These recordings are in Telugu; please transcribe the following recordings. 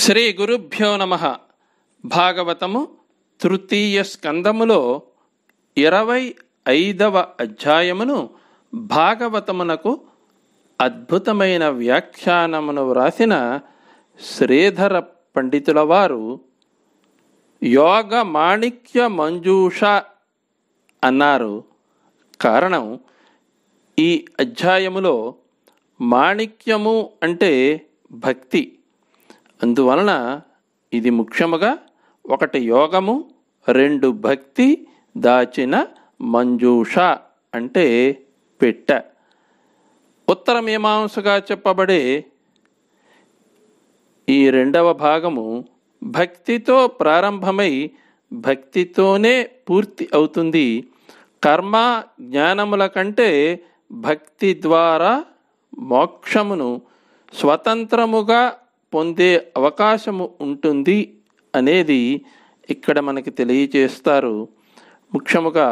శ్రీ గురుభ్యో నమ భాగవతము తృతీయ స్కందములో ఇరవై ఐదవ అధ్యాయమును భాగవతమునకు అద్భుతమైన వ్యాఖ్యానమును వ్రాసిన శ్రీధర పండితుల వారు యోగ మాణిక్య మంజూష అన్నారు కారణం ఈ అధ్యాయములో మాణిక్యము అంటే భక్తి అందువలన ఇది ముఖ్యముగా ఒకటి యోగము రెండు భక్తి దాచిన మంజూష అంటే పెట్ట ఉత్తర మీమాంసగా చెప్పబడే ఈ రెండవ భాగము భక్తితో ప్రారంభమై భక్తితోనే పూర్తి అవుతుంది కర్మ జ్ఞానముల కంటే భక్తి ద్వారా మోక్షమును స్వతంత్రముగా పొందే అవకాశము ఉంటుంది అనేది ఇక్కడ మనకి తెలియచేస్తారు ముఖ్యముగా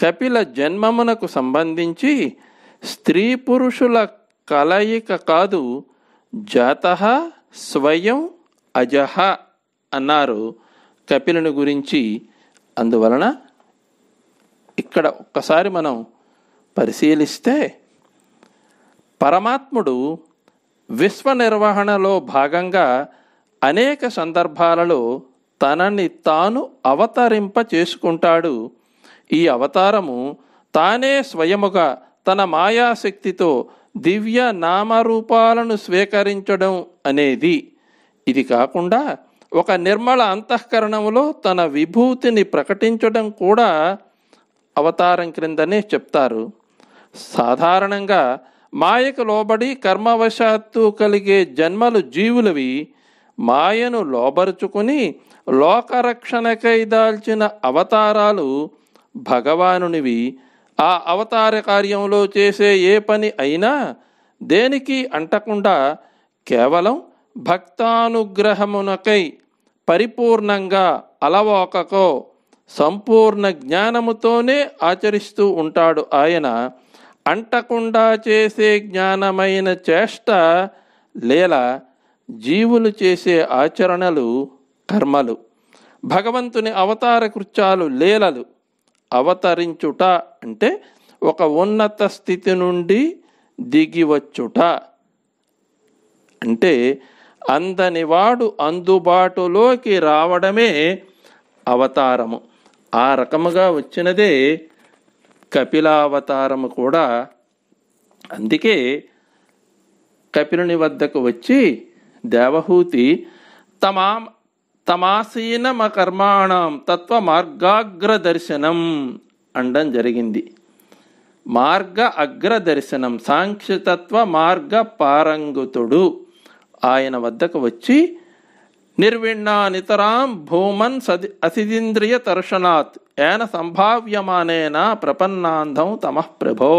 కపిల జన్మమునకు సంబంధించి స్త్రీ పురుషుల కలయిక కాదు జాత స్వయం అజహ అన్నారు కపిలను గురించి అందువలన ఇక్కడ ఒక్కసారి మనం పరిశీలిస్తే పరమాత్ముడు విశ్వ నిర్వహణలో భాగంగా అనేక సందర్భాలలో తనని తాను అవతరింప చేసుకుంటాడు ఈ అవతారము తానే స్వయముగా తన మాయాశక్తితో దివ్య నామరూపాలను స్వీకరించడం అనేది ఇది కాకుండా ఒక నిర్మల అంతఃకరణములో తన విభూతిని ప్రకటించడం కూడా అవతారం క్రిందనే చెప్తారు సాధారణంగా మాయకు లోబడి కర్మవశాత్తు కలిగే జన్మలు జీవులవి మాయను లోబరుచుకుని లోకరక్షణకై దాల్చిన అవతారాలు భగవానునివి ఆ అవతార కార్యంలో చేసే ఏ పని అయినా దేనికి అంటకుండా కేవలం భక్తానుగ్రహమునకై పరిపూర్ణంగా అలవోకకో సంపూర్ణ జ్ఞానముతోనే ఆచరిస్తూ ఉంటాడు ఆయన అంటకుండా చేసే జ్ఞానమైన చేష్ట లేల జీవులు చేసే ఆచరణలు కర్మలు భగవంతుని అవతార కృత్యాలు లేలలు అవతరించుట అంటే ఒక ఉన్నత స్థితి నుండి దిగివచ్చుట అంటే అందనివాడు అందుబాటులోకి రావడమే అవతారము ఆ రకముగా వచ్చినదే కపిలావతారము కూడా అందుకే కపిలుని వద్దకు వచ్చి దేవహూతి తమా తమాసీనమ కర్మాణం తత్వ మార్గాగ్ర దర్శనం అనడం జరిగింది మార్గ అగ్ర దర్శనం సాంఖ్యతత్వ మార్గ పారంగుతుడు ఆయన వద్దకు వచ్చి నిర్విణ్ణా నితరాం భూమన్ సది అసిదింద్రియ తర్షణాత్ ఏన సంభావ్యమానేన ప్రపన్నాంధం తమ ప్రభో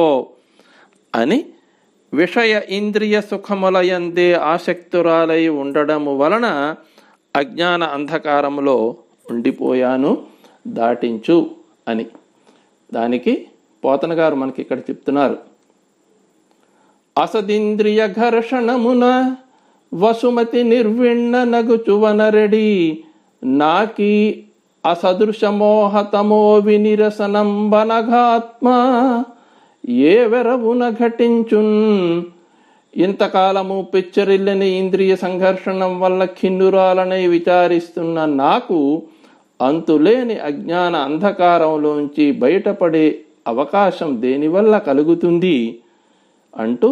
అని విషయ ఇంద్రియ సుఖములయందే ఆసక్తురాలై ఉండడము వలన అజ్ఞాన అంధకారములో ఉండిపోయాను దాటించు అని దానికి పోతన గారు మనకి ఇక్కడ చెప్తున్నారు అసదింద్రియ ఘర్షణమున వసుమతి నిర్విణ్ణ నగుచువనరడి నాకి అసదృశమోహతమో వినిరసనంబనఘాత్మ ఏ వెరవున ఘటించున్ ఇంతకాలము పిచ్చరిల్లని ఇంద్రియ సంఘర్షణం వల్ల ఖిన్నురాలనే విచారిస్తున్న నాకు అంతులేని అజ్ఞాన అంధకారంలోంచి బయటపడే అవకాశం దేనివల్ల కలుగుతుంది అంటూ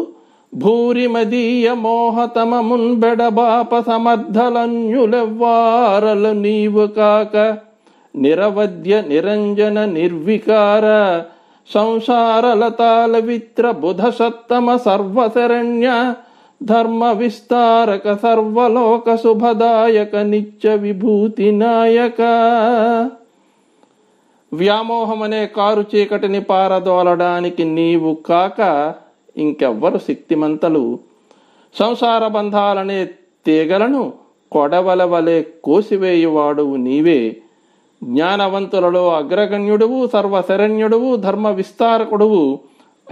భూరిమదీయమోహతమమున్బెడబాప సమర్థలన్యులెవ్వారల నీవు కాక నిరవధ్య నిరంజన నిర్వికార సంసారలతాల విత్ర బుధ సత్తమ సర్వశరణ్య ధర్మ విస్తారక సర్వలోక శుభదాయక నిత్య విభూతి నాయక వ్యామోహమనే కారు చీకటిని పారదోలడానికి నీవు కాక ఇంకెవ్వరు శక్తిమంతలు సంసార బంధాలనే తీగలను కొడవల వలె కోసివేయువాడు నీవే జ్ఞానవంతులలో అగ్రగణ్యుడువు సర్వశరణ్యుడువు ధర్మ విస్తారకుడువు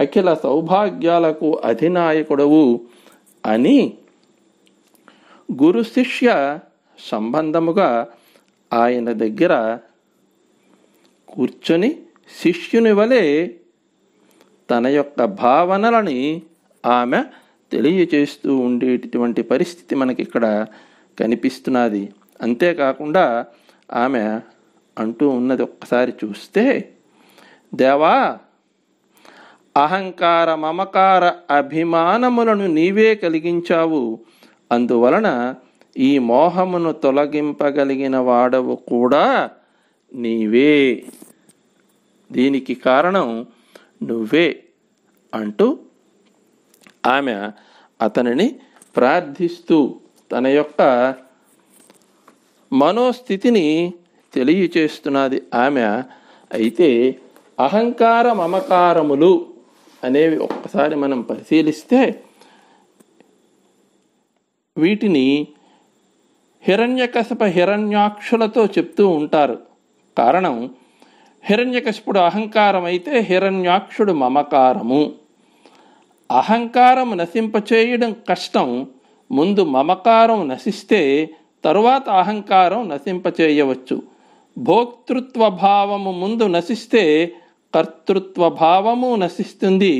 అఖిల సౌభాగ్యాలకు అధినాయకుడవు అని గురు శిష్య సంబంధముగా ఆయన దగ్గర కూర్చొని శిష్యుని వలె తన యొక్క భావనలని ఆమె తెలియచేస్తూ ఉండేటటువంటి పరిస్థితి మనకి ఇక్కడ కనిపిస్తున్నది అంతేకాకుండా ఆమె అంటూ ఉన్నది ఒక్కసారి చూస్తే దేవా అహంకార మమకార అభిమానములను నీవే కలిగించావు అందువలన ఈ మోహమును తొలగింపగలిగిన వాడవు కూడా నీవే దీనికి కారణం నువ్వే అంటూ ఆమె అతనిని ప్రార్థిస్తూ తన యొక్క మనోస్థితిని తెలియచేస్తున్నది ఆమె అయితే అహంకార మమకారములు అనేవి ఒక్కసారి మనం పరిశీలిస్తే వీటిని హిరణ్యకసప హిరణ్యాక్షులతో చెప్తూ ఉంటారు కారణం హిరణ్యకశిపుడు అహంకారం అయితే హిరణ్యాక్షుడు మమకారము అహంకారం నశింపచేయడం కష్టం ముందు మమకారం నశిస్తే తరువాత అహంకారం నశింపచేయవచ్చు భోక్తృత్వ భావము ముందు నశిస్తే కర్తృత్వ భావము నశిస్తుంది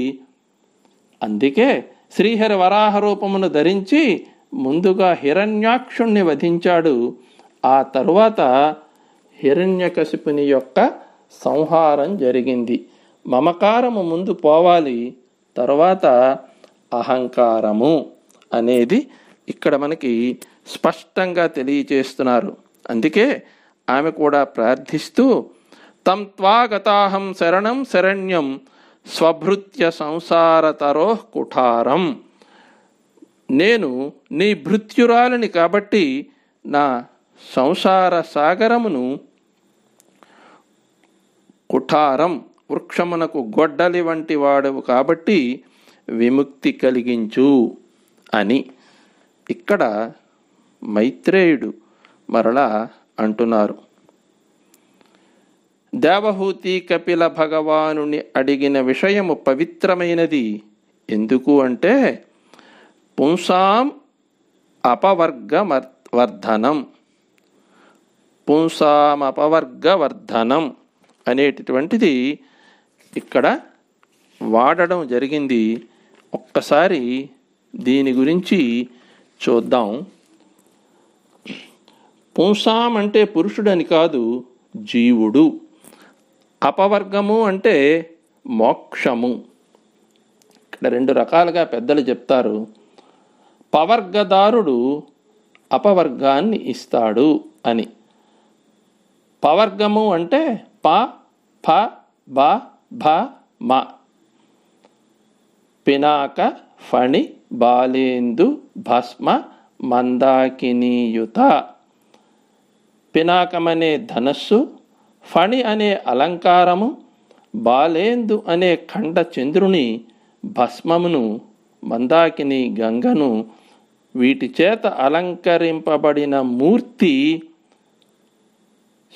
అందుకే శ్రీహరి వరాహ రూపమును ధరించి ముందుగా హిరణ్యాక్షుణ్ణి వధించాడు ఆ తరువాత హిరణ్యకశిపుని యొక్క సంహారం జరిగింది మమకారము ముందు పోవాలి తర్వాత అహంకారము అనేది ఇక్కడ మనకి స్పష్టంగా తెలియచేస్తున్నారు అందుకే ఆమె కూడా ప్రార్థిస్తూ తం త్వాగతాహం శరణం శరణ్యం స్వభృత్య సంసారతరో కుఠారం నేను నీ భృత్యురాలని కాబట్టి నా సంసార సాగరమును కుఠారం వృక్షమునకు గొడ్డలి వంటి వాడవు కాబట్టి విముక్తి కలిగించు అని ఇక్కడ మైత్రేయుడు మరలా అంటున్నారు దేవహూతి కపిల భగవానుని అడిగిన విషయము పవిత్రమైనది ఎందుకు అంటే పుంసాం అపవర్గమర్ వర్ధనం పుంసాం వర్ధనం అనేటటువంటిది ఇక్కడ వాడడం జరిగింది ఒక్కసారి దీని గురించి చూద్దాం పుంసాం అంటే పురుషుడని కాదు జీవుడు అపవర్గము అంటే మోక్షము ఇక్కడ రెండు రకాలుగా పెద్దలు చెప్తారు పవర్గదారుడు అపవర్గాన్ని ఇస్తాడు అని పవర్గము అంటే పా ఫ బ భ మ పినాక ఫణి బాలేందు భస్మ మందాకినీయుత పినాకమనే ధనస్సు ఫణి అనే అలంకారము బాలేందు అనే ఖండ చంద్రుని భస్మమును మందాకిని గంగను వీటి చేత అలంకరింపబడిన మూర్తి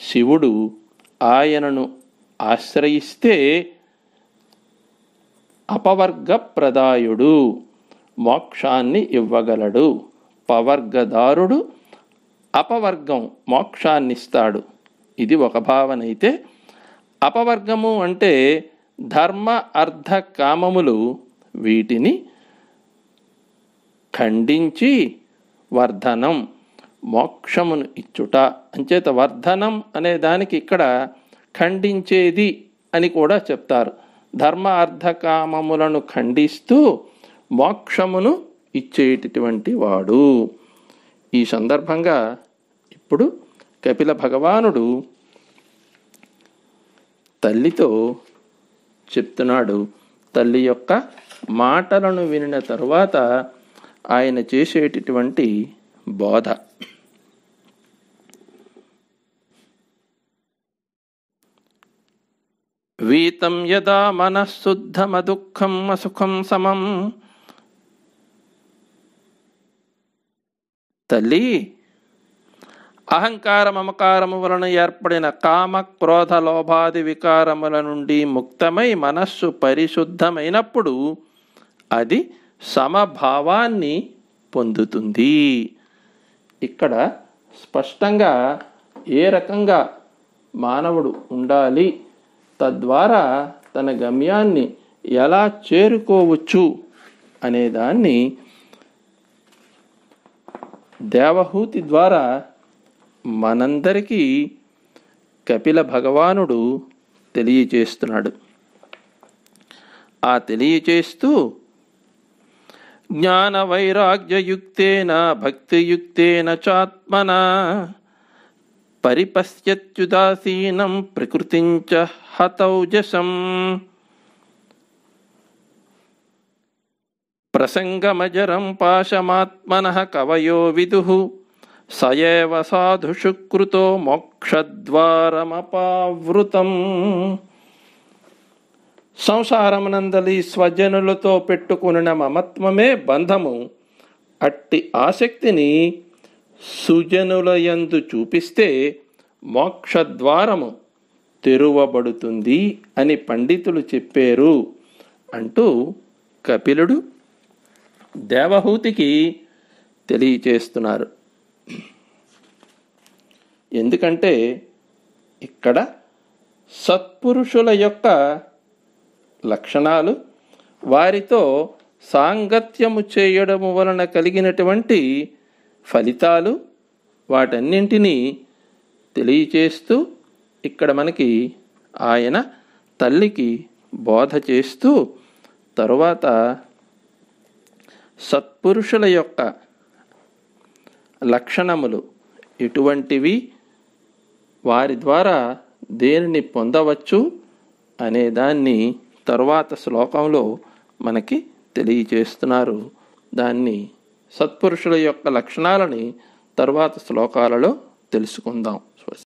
శివుడు ఆయనను ఆశ్రయిస్తే అపవర్గప్రదాయుడు మోక్షాన్ని ఇవ్వగలడు పవర్గదారుడు అపవర్గం మోక్షాన్నిస్తాడు ఇది ఒక భావన అయితే అపవర్గము అంటే ధర్మ అర్థ కామములు వీటిని ఖండించి వర్ధనం మోక్షమును ఇచ్చుట అంచేత వర్ధనం అనే దానికి ఇక్కడ ఖండించేది అని కూడా చెప్తారు ధర్మ అర్థకామములను ఖండిస్తూ మోక్షమును ఇచ్చేటటువంటి వాడు ఈ సందర్భంగా ఇప్పుడు కపిల భగవానుడు తల్లితో చెప్తున్నాడు తల్లి యొక్క మాటలను వినిన తరువాత ఆయన చేసేటటువంటి బోధ వీతం యదా దుఃఖం అసుఖం సమం తల్లి అహంకార మమకారము వలన ఏర్పడిన కామ క్రోధ లోభాది వికారముల నుండి ముక్తమై మనస్సు పరిశుద్ధమైనప్పుడు అది సమభావాన్ని పొందుతుంది ఇక్కడ స్పష్టంగా ఏ రకంగా మానవుడు ఉండాలి తద్వారా తన గమ్యాన్ని ఎలా చేరుకోవచ్చు అనేదాన్ని దేవహూతి ద్వారా మనందరికీ కపిల భగవానుడు తెలియచేస్తున్నాడు ఆ తెలియచేస్తూ జ్ఞాన వైరాగ్యయుక్తేన భక్తియుక్తేన చాత్మన పరిపశ్యత్యుదాసీనం ప్రకృతించ హతౌ ప్రసంగమజరం పాశమాత్మన కవయో విదు సయేవ సాధుషు కృతో మోక్షద్వారమపావృతం సంసారమునందలి స్వజనులతో పెట్టుకున్న మమత్వమే బంధము అట్టి ఆసక్తిని సుజనులయందు చూపిస్తే మోక్షద్వారము తెరువబడుతుంది అని పండితులు చెప్పారు అంటూ కపిలుడు దేవహూతికి తెలియచేస్తున్నారు ఎందుకంటే ఇక్కడ సత్పురుషుల యొక్క లక్షణాలు వారితో సాంగత్యము చేయడము వలన కలిగినటువంటి ఫలితాలు వాటన్నింటినీ తెలియచేస్తూ ఇక్కడ మనకి ఆయన తల్లికి బోధ చేస్తూ తరువాత సత్పురుషుల యొక్క లక్షణములు ఎటువంటివి వారి ద్వారా దేనిని పొందవచ్చు అనే దాన్ని తరువాత శ్లోకంలో మనకి తెలియచేస్తున్నారు దాన్ని సత్పురుషుల యొక్క లక్షణాలని తరువాత శ్లోకాలలో తెలుసుకుందాం